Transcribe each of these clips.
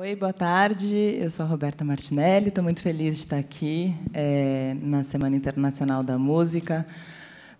Oi, boa tarde. Eu sou a Roberta Martinelli. Estou muito feliz de estar aqui é, na Semana Internacional da Música,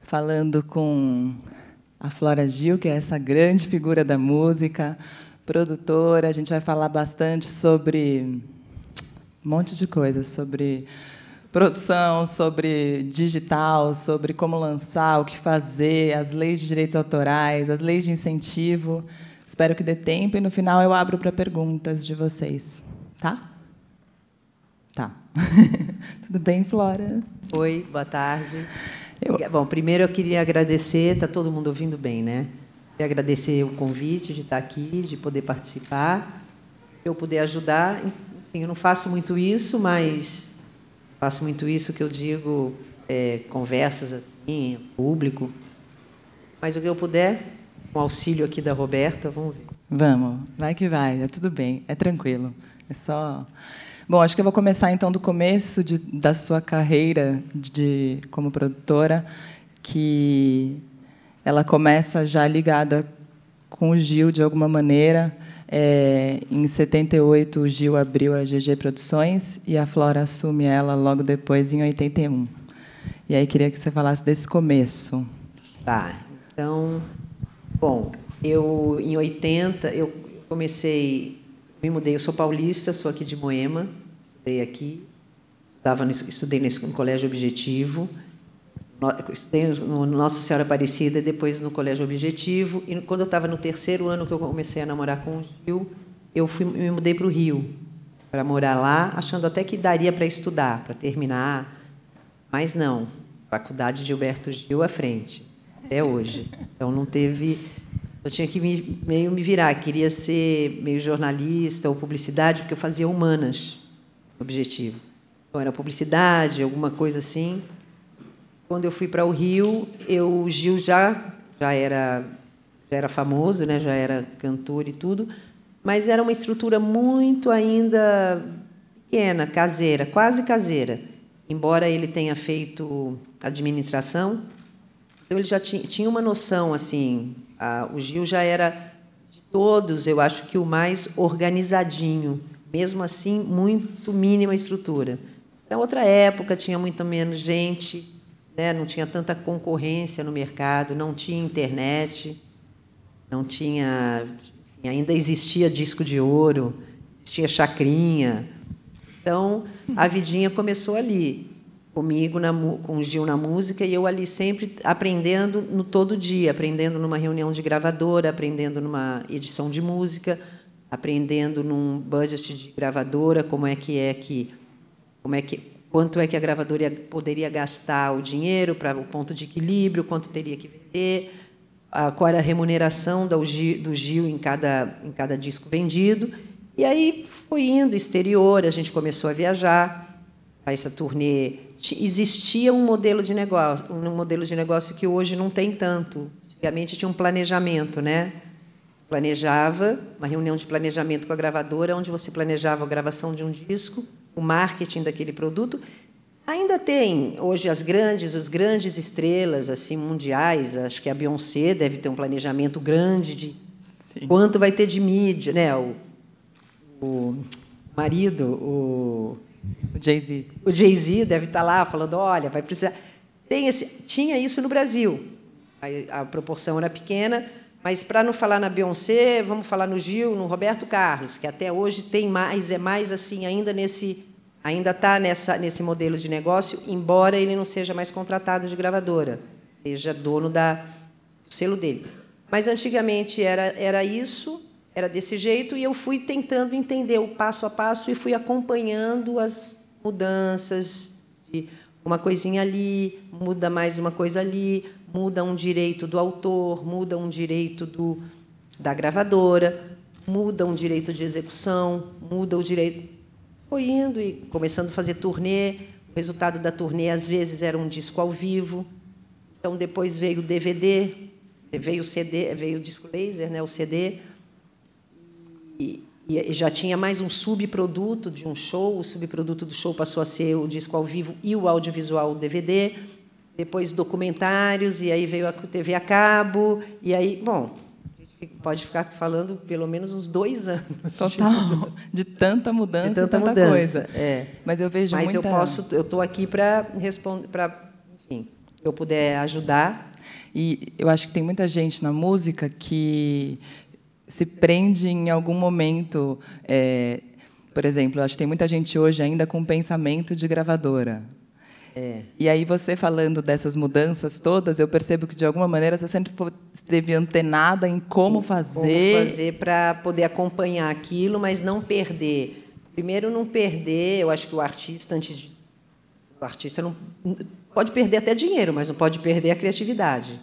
falando com a Flora Gil, que é essa grande figura da música, produtora. A gente vai falar bastante sobre um monte de coisas, sobre produção, sobre digital, sobre como lançar, o que fazer, as leis de direitos autorais, as leis de incentivo. Espero que dê tempo e no final eu abro para perguntas de vocês, tá? Tá. Tudo bem, Flora? Oi, boa tarde. Eu... Bom, primeiro eu queria agradecer, está todo mundo ouvindo bem, né? Queria agradecer o convite de estar tá aqui, de poder participar, eu poder ajudar. Enfim, eu não faço muito isso, mas faço muito isso que eu digo, é, conversas assim, público. Mas o que eu puder, com o auxílio aqui da Roberta. Vamos ver. Vamos, vai que vai, é tudo bem, é tranquilo. É só. Bom, acho que eu vou começar então do começo de, da sua carreira de como produtora, que ela começa já ligada com o Gil de alguma maneira. É, em 78, o Gil abriu a GG Produções e a Flora assume ela logo depois, em 81. E aí queria que você falasse desse começo. Tá. Então, Bom, eu em 80 eu comecei, me mudei, eu sou paulista, sou aqui de Moema, estudei aqui, estudava no, estudei nesse no colégio Objetivo, no, estudei no Nossa Senhora Aparecida e depois no colégio Objetivo, e quando eu estava no terceiro ano que eu comecei a namorar com o Gil, eu fui, me mudei para o Rio para morar lá, achando até que daria para estudar, para terminar, mas não. Faculdade de Gilberto Gil à frente até hoje. Então não teve. Eu tinha que me, meio me virar. Queria ser meio jornalista ou publicidade, porque eu fazia humanas, objetivo. Então era publicidade, alguma coisa assim. Quando eu fui para o Rio, eu o Gil já já era já era famoso, né? Já era cantor e tudo, mas era uma estrutura muito ainda pequena, caseira, quase caseira. Embora ele tenha feito administração, então ele já tinha, tinha uma noção assim. A, o Gil já era de todos, eu acho que o mais organizadinho. Mesmo assim, muito mínima estrutura. Era outra época, tinha muito menos gente, né? não tinha tanta concorrência no mercado, não tinha internet, não tinha. Ainda existia disco de ouro, existia chacrinha. Então, a vidinha começou ali comigo na, com o Gil na música e eu ali sempre aprendendo no todo dia, aprendendo numa reunião de gravadora, aprendendo numa edição de música, aprendendo num budget de gravadora, como é que é que como é que quanto é que a gravadora poderia gastar o dinheiro para o ponto de equilíbrio, quanto teria que vender, qual era a remuneração do Gil, do Gil em cada em cada disco vendido. E aí foi indo exterior, a gente começou a viajar, essa turnê existia um modelo de negócio, um modelo de negócio que hoje não tem tanto. Antigamente tinha um planejamento, né? Planejava uma reunião de planejamento com a gravadora, onde você planejava a gravação de um disco, o marketing daquele produto. Ainda tem hoje as grandes, os grandes estrelas assim mundiais. Acho que a Beyoncé deve ter um planejamento grande de Sim. quanto vai ter de mídia, né? O, o marido, o o Jay-Z. O Jay-Z deve estar tá lá falando, olha, vai precisar... Tem esse, tinha isso no Brasil. A, a proporção era pequena, mas para não falar na Beyoncé, vamos falar no Gil, no Roberto Carlos, que até hoje tem mais, é mais assim, ainda nesse ainda está nesse modelo de negócio, embora ele não seja mais contratado de gravadora, seja dono da, do selo dele. Mas antigamente era, era isso, era desse jeito e eu fui tentando entender o passo a passo e fui acompanhando as mudanças de uma coisinha ali, muda mais uma coisa ali, muda um direito do autor, muda um direito do, da gravadora, muda um direito de execução, muda o direito. Foi indo e começando a fazer turnê. O resultado da turnê, às vezes, era um disco ao vivo. Então, depois veio o DVD, veio o CD, veio o disco laser, né, o CD. E, e já tinha mais um subproduto de um show. O subproduto do show passou a ser o disco ao vivo e o audiovisual o DVD. Depois documentários, e aí veio a TV a cabo. E aí, bom, pode ficar falando pelo menos uns dois anos. Total. De, de tanta mudança, de tanta, tanta mudança, coisa. É. Mas eu vejo Mas muita... eu posso, eu estou aqui para responder, para, enfim, eu puder ajudar. E eu acho que tem muita gente na música que se prende em algum momento. É, por exemplo, acho que tem muita gente hoje ainda com pensamento de gravadora. É. E aí você falando dessas mudanças todas, eu percebo que de alguma maneira você sempre esteve antenada em como fazer, como fazer para poder acompanhar aquilo, mas não perder. Primeiro, não perder. Eu acho que o artista antes de... o artista não pode perder até dinheiro, mas não pode perder a criatividade.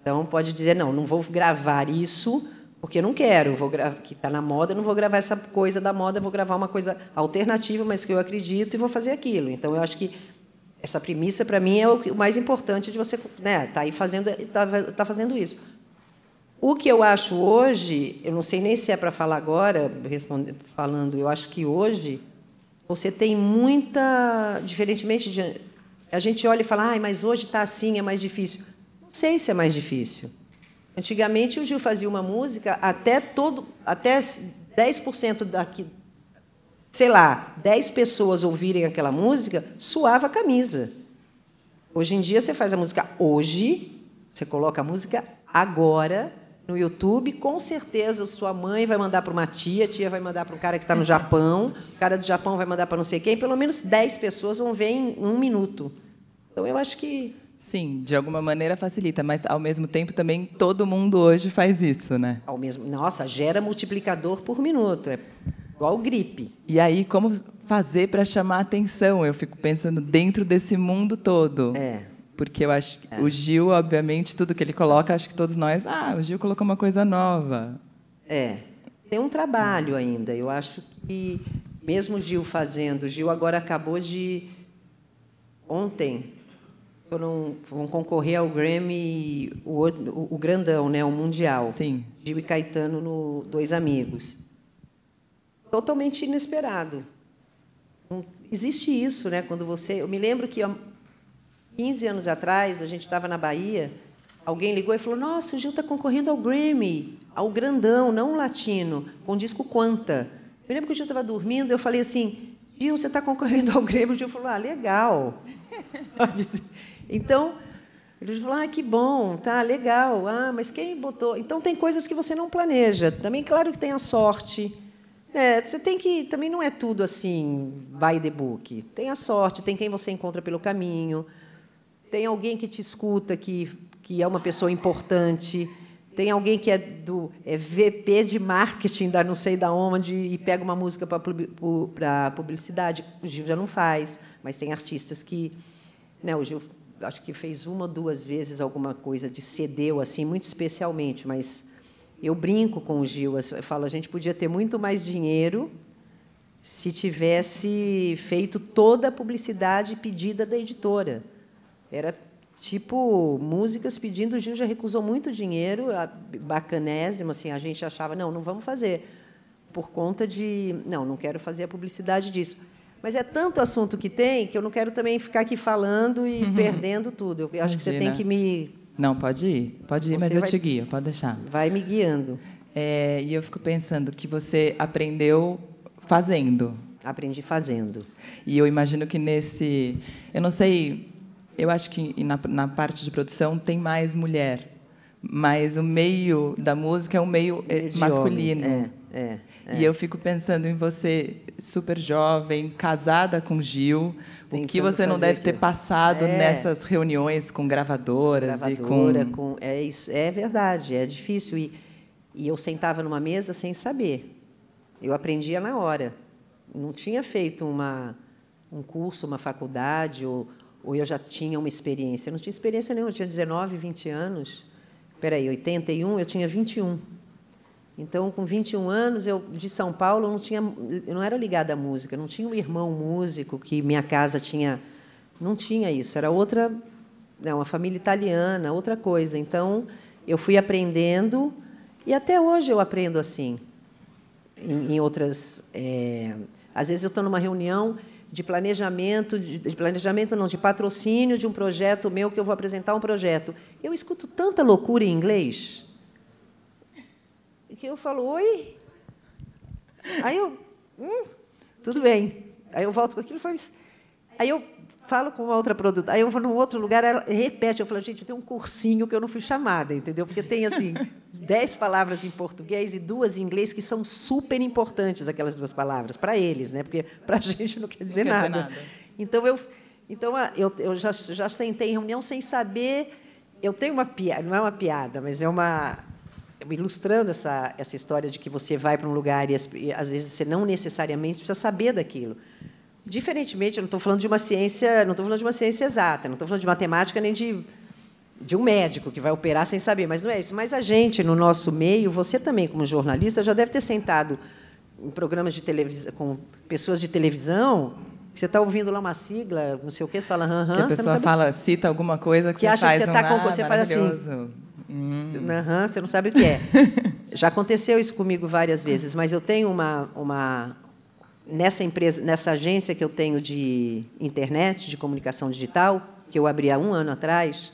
Então pode dizer não, não vou gravar isso porque eu não quero, vou que está na moda, eu não vou gravar essa coisa da moda, vou gravar uma coisa alternativa, mas que eu acredito e vou fazer aquilo. Então, eu acho que essa premissa, para mim, é o mais importante de você estar né, tá aí fazendo, tá, tá fazendo isso. O que eu acho hoje, eu não sei nem se é para falar agora, falando, eu acho que hoje você tem muita. Diferentemente de. A gente olha e fala, ah, mas hoje está assim, é mais difícil. Não sei se é mais difícil. Antigamente o Gil fazia uma música, até todo, até 10% daqui, sei lá, 10 pessoas ouvirem aquela música, suava a camisa. Hoje em dia você faz a música hoje, você coloca a música agora no YouTube, com certeza sua mãe vai mandar para uma tia, a tia vai mandar para um cara que está no Japão, o cara do Japão vai mandar para não sei quem, pelo menos 10 pessoas vão ver em um minuto. Então eu acho que Sim, de alguma maneira facilita, mas ao mesmo tempo também todo mundo hoje faz isso, né? Ao mesmo, nossa, gera multiplicador por minuto, é igual gripe. E aí como fazer para chamar atenção? Eu fico pensando dentro desse mundo todo. É. Porque eu acho que é. o Gil, obviamente, tudo que ele coloca, acho que todos nós, ah, o Gil colocou uma coisa nova. É. Tem um trabalho ainda. Eu acho que mesmo o Gil fazendo, o Gil agora acabou de ontem foram vão concorrer ao Grammy, o, o, o grandão, né, o mundial. Sim. e Caetano no Dois Amigos. Totalmente inesperado. Não, existe isso, né? Quando você, eu me lembro que 15 anos atrás a gente estava na Bahia, alguém ligou e falou: Nossa, o Gil está concorrendo ao Grammy, ao grandão, não latino, com o disco Quanta. Eu me lembro que o Gil estava dormindo, eu falei assim. Gil, você está concorrendo ao Grammy O Gil falou, ah, legal. Então, eles falam, ah, que bom, tá, legal, ah, mas quem botou? Então, tem coisas que você não planeja. Também, claro que tem a sorte. É, você tem que. Também não é tudo assim, by the book. Tem a sorte, tem quem você encontra pelo caminho, tem alguém que te escuta, que, que é uma pessoa importante. Tem alguém que é do é VP de marketing da não sei da onde e pega uma música para publicidade. O Gil já não faz, mas tem artistas que. Né, o Gil acho que fez uma, duas vezes alguma coisa de cedeu, assim, muito especialmente, mas eu brinco com o Gil, assim, eu falo, a gente podia ter muito mais dinheiro se tivesse feito toda a publicidade pedida da editora. Era tipo músicas pedindo, o Gil já recusou muito dinheiro, bacanésimo, assim, a gente achava, não, não vamos fazer, por conta de, não, não quero fazer a publicidade disso. Mas é tanto assunto que tem que eu não quero também ficar aqui falando e uhum. perdendo tudo. Eu acho Imagina. que você tem que me. Não, pode ir, pode ir, você mas eu vai... te guio, pode deixar. Vai me guiando. É, e eu fico pensando que você aprendeu fazendo. Aprendi fazendo. E eu imagino que nesse. Eu não sei, eu acho que na, na parte de produção tem mais mulher, mas o meio da música é um meio eh, é de masculino. Homem, é. É, é. E é. eu fico pensando em você, super jovem, casada com Gil, o que você não deve ter passado é. nessas reuniões com gravadoras Gravadora, e com... com... É isso, é verdade, é difícil e, e eu sentava numa mesa sem saber. Eu aprendia na hora. Não tinha feito uma um curso, uma faculdade ou, ou eu já tinha uma experiência. Eu não tinha experiência nenhuma, eu tinha 19, 20 anos. Espera aí, 81, eu tinha 21. Então, com 21 anos, eu de São Paulo eu não tinha, eu não era ligada à música, não tinha um irmão músico que minha casa tinha, não tinha isso. Era outra, não, né, uma família italiana, outra coisa. Então, eu fui aprendendo e até hoje eu aprendo assim. Em, em outras, é, às vezes eu estou numa reunião de planejamento, de, de planejamento não, de patrocínio de um projeto meu que eu vou apresentar um projeto. Eu escuto tanta loucura em inglês que eu falo, oi? Aí eu, hum, tudo bem. Aí eu volto com aquilo e falo Aí eu falo com uma outra produtora, aí eu vou num outro lugar, ela repete, eu falo, gente, tem um cursinho que eu não fui chamada, entendeu? Porque tem, assim, dez palavras em português e duas em inglês que são super importantes, aquelas duas palavras, para eles, né? Porque para a gente não quer dizer, não quer nada. nada. Então, eu, então eu, eu já, já sentei em reunião sem saber... Eu tenho uma piada, não é uma piada, mas é uma ilustrando essa, essa história de que você vai para um lugar e, às vezes, você não necessariamente precisa saber daquilo. Diferentemente, eu não estou falando de uma ciência, não estou falando de uma ciência exata, não estou falando de matemática nem de, de um médico que vai operar sem saber, mas não é isso. Mas a gente, no nosso meio, você também, como jornalista, já deve ter sentado em programas de televisão com pessoas de televisão você está ouvindo lá uma sigla, não sei o quê, você fala, hum, hum, que a pessoa fala, é. cita alguma coisa que, que você acha faz que você está um, com, ah, você faz assim. Hum. Uhum, você não sabe o que é. Já aconteceu isso comigo várias vezes, mas eu tenho uma, uma nessa empresa, nessa agência que eu tenho de internet, de comunicação digital, que eu abri há um ano atrás.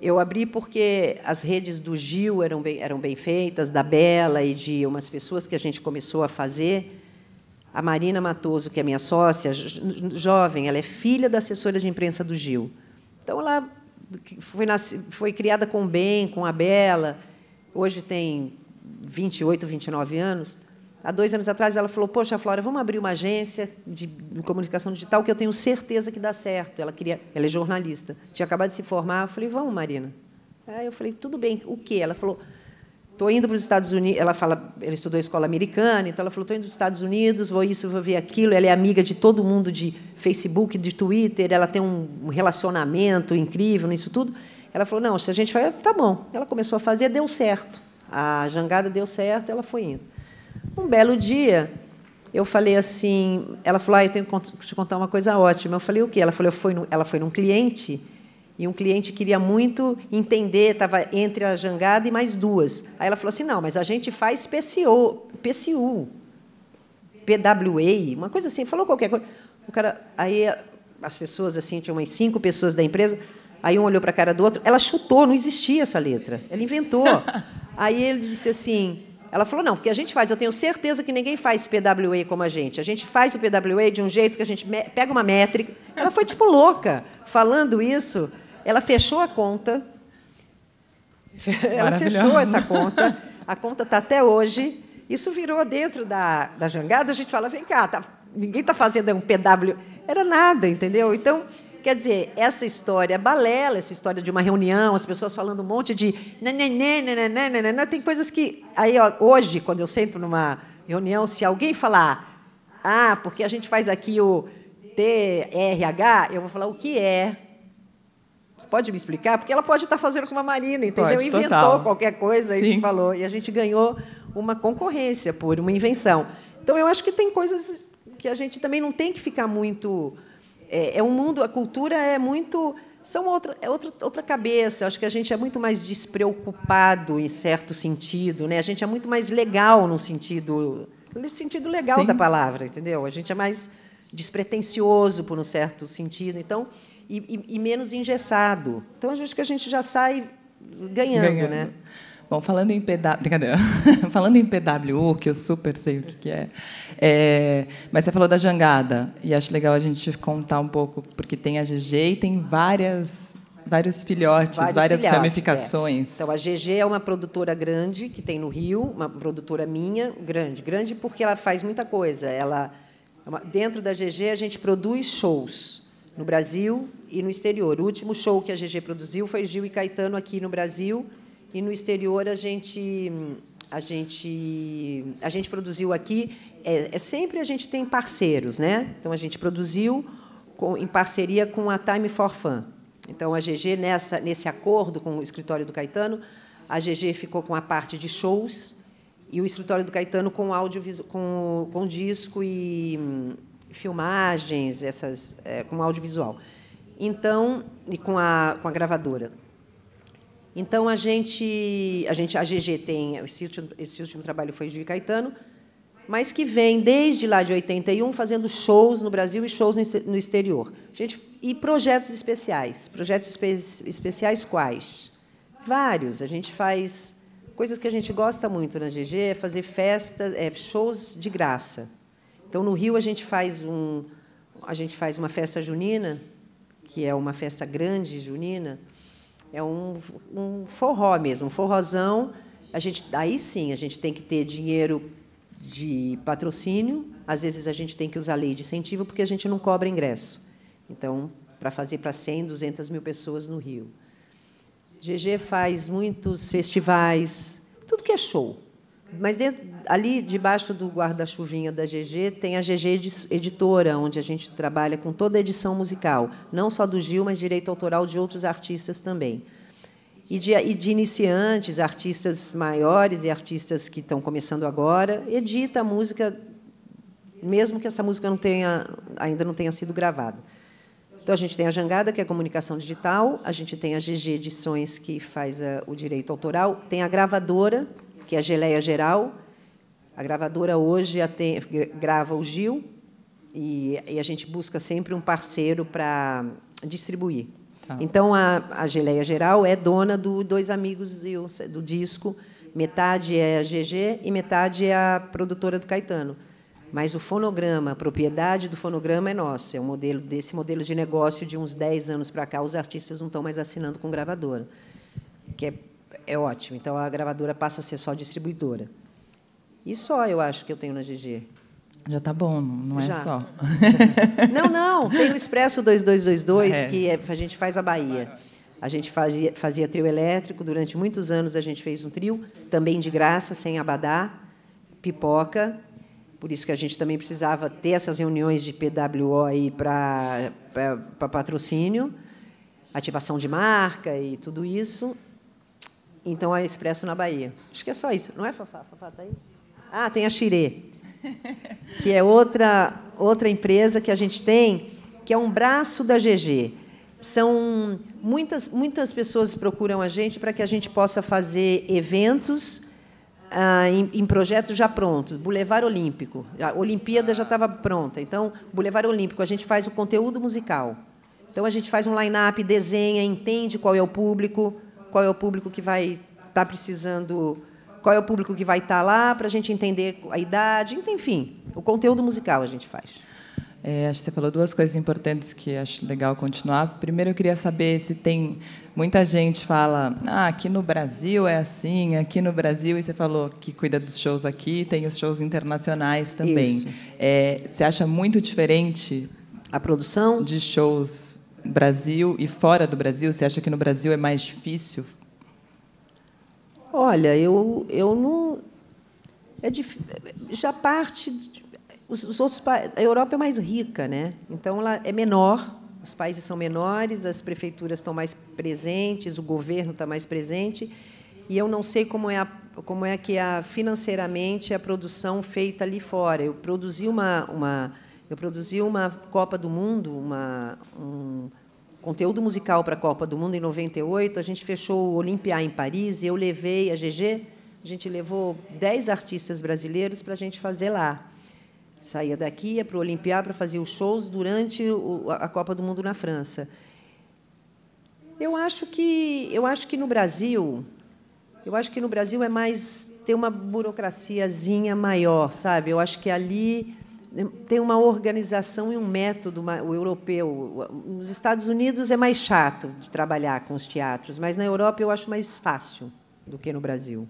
Eu abri porque as redes do Gil eram bem, eram bem feitas, da Bela e de umas pessoas que a gente começou a fazer. A Marina Matoso, que é minha sócia, jovem, ela é filha da assessora de imprensa do Gil. Então, ela foi, nasci, foi criada com o Ben, com a Bela, hoje tem 28, 29 anos. Há dois anos atrás, ela falou: Poxa, Flora, vamos abrir uma agência de comunicação digital que eu tenho certeza que dá certo. Ela, queria, ela é jornalista, tinha acabado de se formar. Eu falei: Vamos, Marina. Aí eu falei: Tudo bem, o quê? Ela falou: Estou indo para os Estados Unidos. Ela fala, ela estudou escola americana, então ela falou: estou indo para os Estados Unidos, vou isso, vou ver aquilo. Ela é amiga de todo mundo de Facebook, de Twitter, ela tem um relacionamento incrível nisso tudo. Ela falou: não, se a gente vai, tá bom. Ela começou a fazer, deu certo. A jangada deu certo, ela foi indo. Um belo dia, eu falei assim: ela falou, ah, eu tenho que te contar uma coisa ótima. Eu falei: o quê? Ela falou: eu fui no, ela foi num cliente e um cliente queria muito entender, estava entre a jangada e mais duas. Aí ela falou assim: não, mas a gente faz PCO, PCU, PWA, uma coisa assim, falou qualquer coisa. O cara, aí as pessoas, assim, tinha umas cinco pessoas da empresa, aí um olhou para a cara do outro, ela chutou, não existia essa letra, ela inventou. aí ele disse assim. Ela falou, não, porque a gente faz, eu tenho certeza que ninguém faz PWA como a gente. A gente faz o PWA de um jeito que a gente pega uma métrica. Ela foi tipo louca falando isso ela fechou a conta. Ela fechou essa conta. A conta está até hoje. Isso virou dentro da, da jangada. A gente fala, vem cá, tá, ninguém está fazendo um PW. Era nada, entendeu? Então, quer dizer, essa história balela, essa história de uma reunião, as pessoas falando um monte de. tem coisas que. Aí, ó, hoje, quando eu sento numa reunião, se alguém falar, ah, porque a gente faz aqui o TRH, eu vou falar o que é, você pode me explicar? Porque ela pode estar fazendo com uma Marina, entendeu? Pode, Inventou total. qualquer coisa Sim. e falou. E a gente ganhou uma concorrência por uma invenção. Então, eu acho que tem coisas que a gente também não tem que ficar muito. É, é um mundo, a cultura é muito. São outra, é outra, outra cabeça. acho que a gente é muito mais despreocupado em certo sentido. Né? A gente é muito mais legal no sentido. Nesse sentido legal Sim. da palavra, entendeu? A gente é mais despretensioso por um certo sentido. Então, e, e, e menos engessado. Então, acho que a gente já sai ganhando, ganhando. né? Bom, falando em PW, brincadeira, falando em PWU, que eu super sei o que, que é, é, mas você falou da jangada, e acho legal a gente contar um pouco, porque tem a GG e tem várias, vários filhotes, vários várias filhotes, é. ramificações. É. Então, a GG é uma produtora grande que tem no Rio, uma produtora minha, grande. Grande porque ela faz muita coisa. Ela, é dentro da GG, a gente produz shows no Brasil, e no exterior. O último show que a GG produziu foi Gil e Caetano aqui no Brasil e no exterior a gente a gente a gente produziu aqui é, é sempre a gente tem parceiros, né? Então a gente produziu com, em parceria com a Time for Fun. Então a GG nessa nesse acordo com o escritório do Caetano, a GG ficou com a parte de shows e o escritório do Caetano com áudio com, com disco e hum, filmagens, essas é, com audiovisual. Então, e com a, com a gravadora. Então a gente, a gente, a GG tem esse último, esse último trabalho foi de Caetano, mas que vem desde lá de 81 fazendo shows no Brasil e shows no exterior. A gente, e projetos especiais, projetos espe especiais quais? Vários. A gente faz coisas que a gente gosta muito na GG, é fazer festas, é, shows de graça. Então no Rio a gente faz um, a gente faz uma festa junina que é uma festa grande junina, é um, um forró mesmo, um forrozão. A gente, aí sim, a gente tem que ter dinheiro de patrocínio, às vezes a gente tem que usar a lei de incentivo, porque a gente não cobra ingresso. Então, para fazer para 100, 200 mil pessoas no Rio. GG faz muitos festivais, tudo que é show. Mas dentro, ali debaixo do guarda-chuvinha da GG tem a GG Editora, onde a gente trabalha com toda a edição musical, não só do Gil, mas direito autoral de outros artistas também. E de, e de iniciantes, artistas maiores e artistas que estão começando agora, edita a música, mesmo que essa música não tenha, ainda não tenha sido gravada. Então, a gente tem a Jangada, que é a comunicação digital, a gente tem a GG Edições, que faz a, eh, o direito autoral, tem a gravadora, que é a Geleia Geral. A gravadora hoje grava o Gil e, a gente busca sempre um parceiro para distribuir. Tá. Então, a, a Geleia Geral é dona do Dois Amigos do, do disco. Metade é a GG e metade é a produtora do Caetano. Mas o fonograma, a propriedade do fonograma é nossa. É um modelo desse modelo de negócio de uns 10 anos para cá, os artistas não estão mais assinando com gravadora, que é é ótimo. Então, a gravadora passa a ser só distribuidora. E só eu acho que eu tenho na GG. Já tá bom, não é Já. só. Não, não, tem o Expresso 2222, é. que é, a gente faz a Bahia. A gente fazia, fazia, trio elétrico, durante muitos anos a gente fez um trio, também de graça, sem abadá, pipoca. Por isso que a gente também precisava ter essas reuniões de PWO aí para patrocínio, ativação de marca e tudo isso. Então, a Expresso na Bahia. Acho que é só isso. Não é, Fafá? Fafá está aí? Ah, tem a Xirê, que é outra, outra empresa que a gente tem, que é um braço da GG. São muitas, muitas pessoas procuram a gente para que a gente possa fazer eventos ah, em, em, projetos já prontos. Boulevard Olímpico. A Olimpíada já estava pronta. Então, Boulevard Olímpico, a gente faz o conteúdo musical. Então, a gente faz um line-up, desenha, entende qual é o público qual é o público que vai estar tá precisando, qual é o público que vai estar tá lá, para a gente entender a idade, enfim, o conteúdo musical a gente faz. É, acho que você falou duas coisas importantes que acho legal continuar. Primeiro, eu queria saber se tem muita gente fala, ah, aqui no Brasil é assim, aqui no Brasil, e você falou que cuida dos shows aqui, tem os shows internacionais também. É, você acha muito diferente a produção de shows Brasil e fora do Brasil? Você acha que no Brasil é mais difícil? Olha, eu, eu não. É dif... Já parte. Os, os outros pa... A Europa é mais rica, né? então ela é menor, os países são menores, as prefeituras estão mais presentes, o governo está mais presente. E eu não sei como é, a, como é que a, é financeiramente a produção feita ali fora. Eu produzi uma, uma eu produzi uma Copa do Mundo, uma, um conteúdo musical para a Copa do Mundo em 98. A gente fechou o Olympiá em Paris e eu levei a GG. A gente levou 10 artistas brasileiros para a gente fazer lá. Saía daqui, ia para o Olympiá para fazer os shows durante a Copa do Mundo na França. Eu acho que eu acho que no Brasil, eu acho que no Brasil é mais tem uma burocraciazinha maior, sabe? Eu acho que ali tem uma organização e um método o europeu. Nos Estados Unidos é mais chato de trabalhar com os teatros, mas na Europa eu acho mais fácil do que no Brasil.